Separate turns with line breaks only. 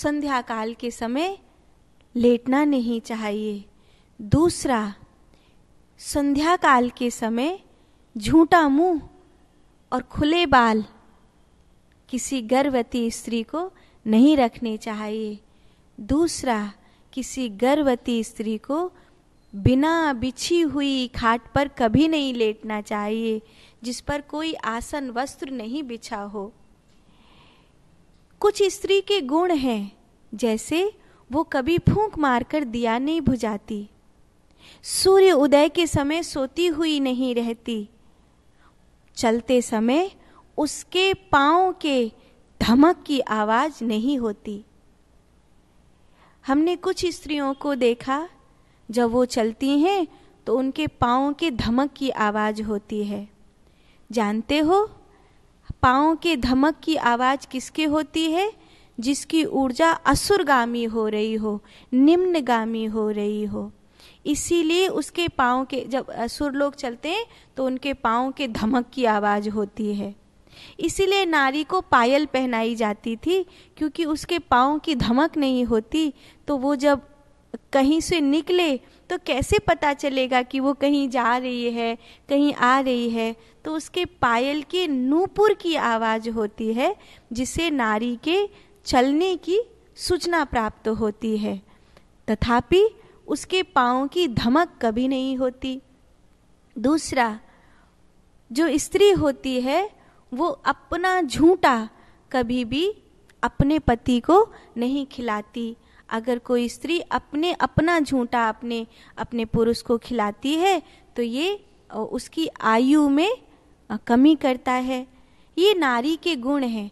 संध्या काल के समय लेटना नहीं चाहिए दूसरा संध्या काल के समय झूठा मुंह और खुले बाल किसी गर्भवती स्त्री को नहीं रखने चाहिए दूसरा किसी गर्भवती स्त्री को बिना बिछी हुई खाट पर कभी नहीं लेटना चाहिए जिस पर कोई आसन वस्त्र नहीं बिछा हो कुछ स्त्री के गुण हैं जैसे वो कभी फूंक मारकर दिया नहीं बुझाती सूर्य उदय के समय सोती हुई नहीं रहती चलते समय उसके पाँव के धमक की आवाज़ नहीं होती हमने कुछ स्त्रियों को देखा जब वो चलती हैं तो उनके पाँव के धमक की आवाज़ होती है जानते हो पाओ के धमक की आवाज़ किसके होती है जिसकी ऊर्जा असुरगामी हो रही हो निम्नगामी हो रही हो इसीलिए उसके पाँव के जब असुर लोग चलते हैं तो उनके पाँव के धमक की आवाज़ होती है इसीलिए नारी को पायल पहनाई जाती थी क्योंकि उसके पाँव की धमक नहीं होती तो वो जब कहीं से निकले तो कैसे पता चलेगा कि वो कहीं जा रही है कहीं आ रही है तो उसके पायल के नूपुर की आवाज़ होती है जिससे नारी के चलने की सूचना प्राप्त होती है तथापि उसके पाँव की धमक कभी नहीं होती दूसरा जो स्त्री होती है वो अपना झूठा कभी भी अपने पति को नहीं खिलाती अगर कोई स्त्री अपने अपना झूठा अपने अपने पुरुष को खिलाती है तो ये उसकी आयु में कमी करता है ये नारी के गुण हैं